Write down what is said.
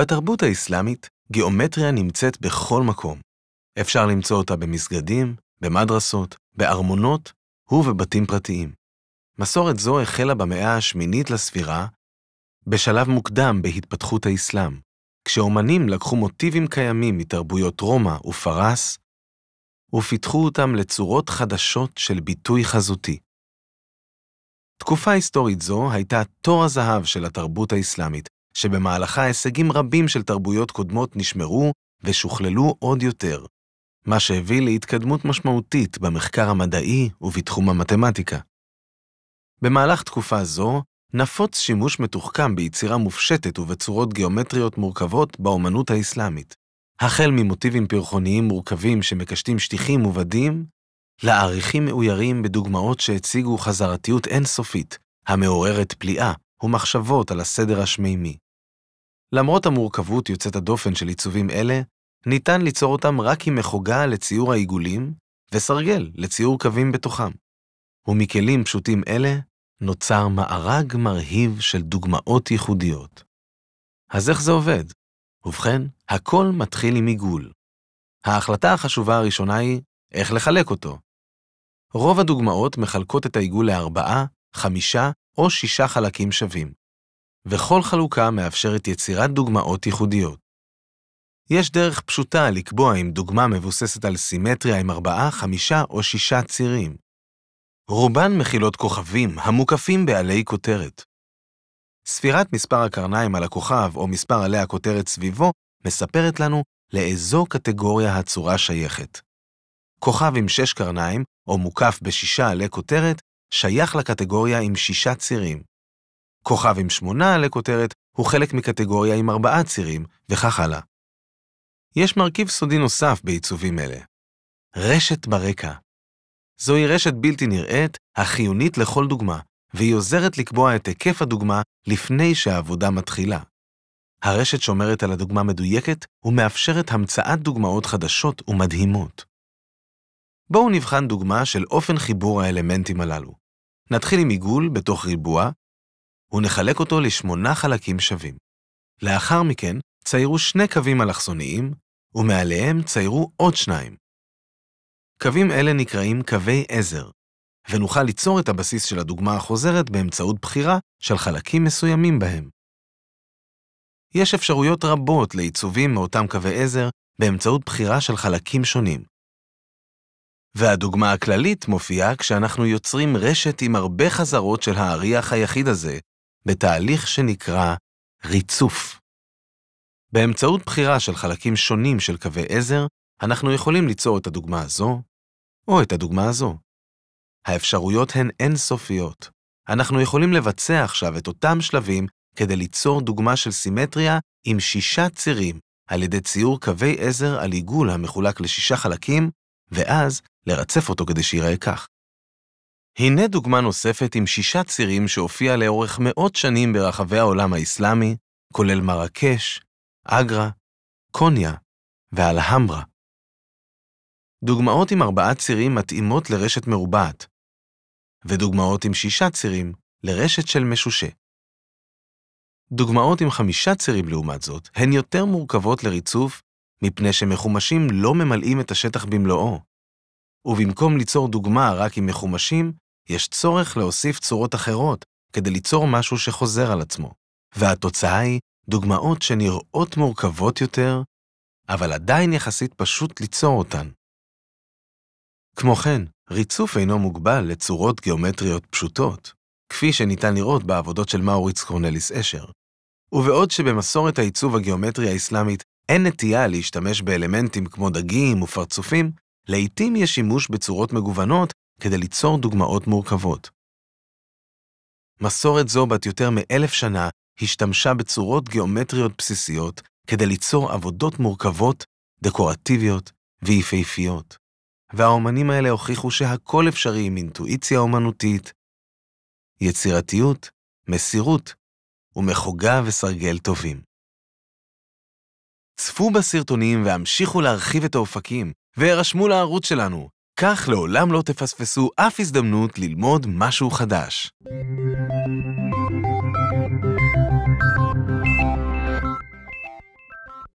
בתרבות האסלאמית, גיאומטריה נמצאת בכל מקום. אפשר למצוא אותה במסגדים, במדרסות, בארמונות ובבתים פרטיים. מסורת זו החלה במאה השמינית לספירה, בשלב מוקדם בהתפתחות האסלאם, כשאומנים לקחו מוטיבים קיימים מתרבויות רומא ופרס, ופיתחו אותם לצורות חדשות של ביטוי חזותי. תקופה היסטורית זו הייתה תור הזהב של התרבות האסלאמית, שבמהלכה הישגים רבים של תרבויות קודמות נשמרו ושוכללו עוד יותר, מה שהביא להתקדמות משמעותית במחקר המדעי ובתחום המתמטיקה. במהלך תקופה זו, נפוץ שימוש מתוחכם ביצירה מופשטת ובצורות גיאומטריות מורכבות באמנות האסלאמית, החל ממוטיבים פרחוניים מורכבים שמקשטים שטיחים ובדים, לעריכים מאוירים בדוגמאות שהציגו חזרתיות אינסופית, המעוררת פליאה, ומחשבות על הסדר השמימי. למרות המורכבות יוצאת הדופן של עיצובים אלה, ניתן ליצור אותם רק עם מחוגה לציור העיגולים וסרגל לציור קווים בתוכם. ומכלים פשוטים אלה נוצר מארג מרהיב של דוגמאות ייחודיות. אז איך זה עובד? ובכן, הכל מתחיל עם עיגול. ההחלטה החשובה הראשונה היא איך לחלק אותו. רוב הדוגמאות מחלקות את העיגול לארבעה, חמישה או שישה חלקים שווים, וכל חלוקה מאפשרת יצירת דוגמאות ייחודיות. יש דרך פשוטה לקבוע אם דוגמה מבוססת על סימטריה עם ארבעה, חמישה או שישה צירים. רובן מכילות כוכבים המוקפים בעלי כותרת. ספירת מספר הקרניים על הכוכב או מספר עלי הכותרת סביבו מספרת לנו לאיזו קטגוריה הצורה שייכת. כוכב עם שש קרניים, או מוקף בשישה עלי כותרת, שייך לקטגוריה עם שישה צירים. כוכב עם שמונה לכותרת הוא חלק מקטגוריה עם ארבעה צירים, וכך הלאה. יש מרכיב סודי נוסף בעיצובים אלה. רשת ברקע. זוהי רשת בלתי נראית, החיונית לכל דוגמה, והיא עוזרת לקבוע את היקף הדוגמה לפני שהעבודה מתחילה. הרשת שומרת על הדוגמה מדויקת ומאפשרת המצאת דוגמאות חדשות ומדהימות. בואו נבחן דוגמה של אופן חיבור האלמנטים הללו. נתחיל עם עיגול בתוך ריבוע, ונחלק אותו לשמונה חלקים שווים. לאחר מכן ציירו שני קווים אלכסוניים, ומעליהם ציירו עוד שניים. קווים אלה נקראים קווי עזר, ונוכל ליצור את הבסיס של הדוגמה החוזרת באמצעות בחירה של חלקים מסוימים בהם. יש אפשרויות רבות לעיצובים מאותם קווי עזר באמצעות בחירה של חלקים שונים, והדוגמה הכללית מופיעה כשאנחנו יוצרים רשת עם הרבה חזרות של האריח היחיד הזה, בתהליך שנקרא ריצוף. באמצעות בחירה של חלקים שונים של קווי עזר, אנחנו יכולים ליצור את הדוגמה הזו, או את הדוגמה הזו. האפשרויות הן אינסופיות. אנחנו יכולים לבצע עכשיו את אותם שלבים כדי ליצור דוגמה של סימטריה עם שישה צירים על ידי ציור קווי עזר על עיגול המחולק לשישה חלקים, ואז לרצף אותו כדי שייראה כך. הנה דוגמה נוספת עם שישה צירים שהופיע לאורך מאות שנים ברחבי העולם האסלאמי, כולל מרקש, אגרה, קוניה ואלהמרה. דוגמאות עם ארבעה צירים מתאימות לרשת מרובעת, ודוגמאות עם שישה צירים לרשת של משושה. דוגמאות עם חמישה צירים לעומת זאת, הן יותר מורכבות לריצוף מפני שמחומשים לא ממלאים את השטח במלואו. ובמקום ליצור דוגמה רק עם מחומשים, יש צורך להוסיף צורות אחרות כדי ליצור משהו שחוזר על עצמו. והתוצאה היא דוגמאות שנראות מורכבות יותר, אבל עדיין יחסית פשוט ליצור אותן. כמו כן, ריצוף אינו מוגבל לצורות גיאומטריות פשוטות, כפי שניתן לראות בעבודות של מאוריץ קורנליס אשר. ובעוד שבמסורת העיצוב הגיאומטרי האסלאמית אין נטייה להשתמש באלמנטים כמו דגים ופרצופים, לעתים יש שימוש בצורות מגוונות כדי ליצור דוגמאות מורכבות. מסורת זו בת יותר מאלף שנה השתמשה בצורות גיאומטריות בסיסיות כדי ליצור עבודות מורכבות, דקורטיביות ויפהפיות. והאומנים האלה הוכיחו שהכל אפשרי עם אינטואיציה אומנותית, יצירתיות, מסירות ומחוגה וסרגל טובים. צפו בסרטונים והמשיכו להרחיב את האופקים, והירשמו לערוץ שלנו. כך לעולם לא תפספסו אף הזדמנות ללמוד משהו חדש. thank you